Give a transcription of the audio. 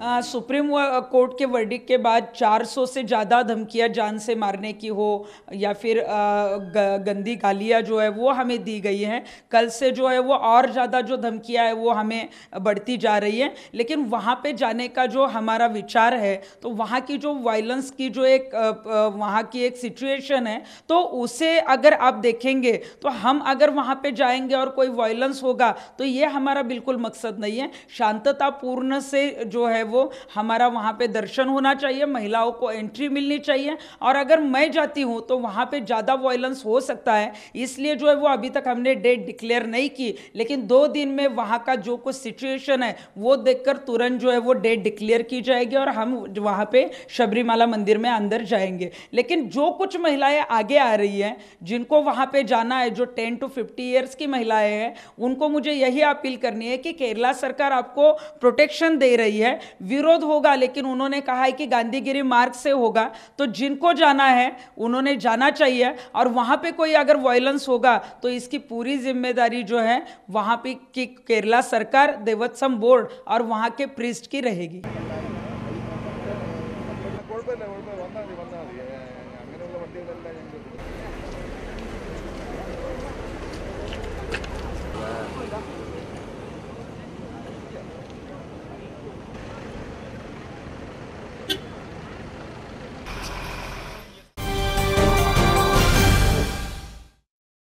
आ, supreme court के verdict के बाद 400 से ज़्यादा धमकियां जान से मारने की हो या फिर आ, ग, गंदी गालियाँ जो है वो हमें दी गई हैं कल से जो है वो और ज़्यादा जो धमकियां है वो हमें बढ़ती जा रही है लेकिन वहाँ पे जाने का जो हमारा विचार है तो वहाँ की जो वायलेंस की जो एक वहाँ की एक सिचुएशन है तो उसे अगर आप देखेंगे तो हम अगर वहाँ पर जाएंगे और कोई वायलेंस होगा तो ये हमारा बिल्कुल मकसद नहीं है शांततापूर्ण से जो है वो हमारा वहाँ पे दर्शन होना चाहिए महिलाओं को एंट्री मिलनी चाहिए और अगर मैं जाती हूँ तो वहाँ पे ज़्यादा वॉयलेंस हो सकता है इसलिए जो है वो अभी तक हमने डेट डिक्लेयर नहीं की लेकिन दो दिन में वहाँ का जो कुछ सिचुएशन है वो देखकर तुरंत जो है वो डेट डिक्लेयर की जाएगी और हम वहाँ पर शबरीमाला मंदिर में अंदर जाएंगे लेकिन जो कुछ महिलाएं आगे आ रही हैं जिनको वहाँ पर जाना है जो टेन टू फिफ्टी ईयर्स की महिलाएं हैं उनको मुझे यही अपील करनी है कि केरला सरकार आपको प्रोटेक्शन दे रही है रही है विरोध होगा लेकिन उन्होंने कहा है कि गांधीगिरी मार्ग से होगा तो जिनको जाना है उन्होंने जाना चाहिए और वहाँ पे कोई अगर वॉयलेंस होगा तो इसकी पूरी जिम्मेदारी जो है वहाँ पे की केरला सरकार देवत्सम बोर्ड और वहाँ के प्रिस्ट की रहेगी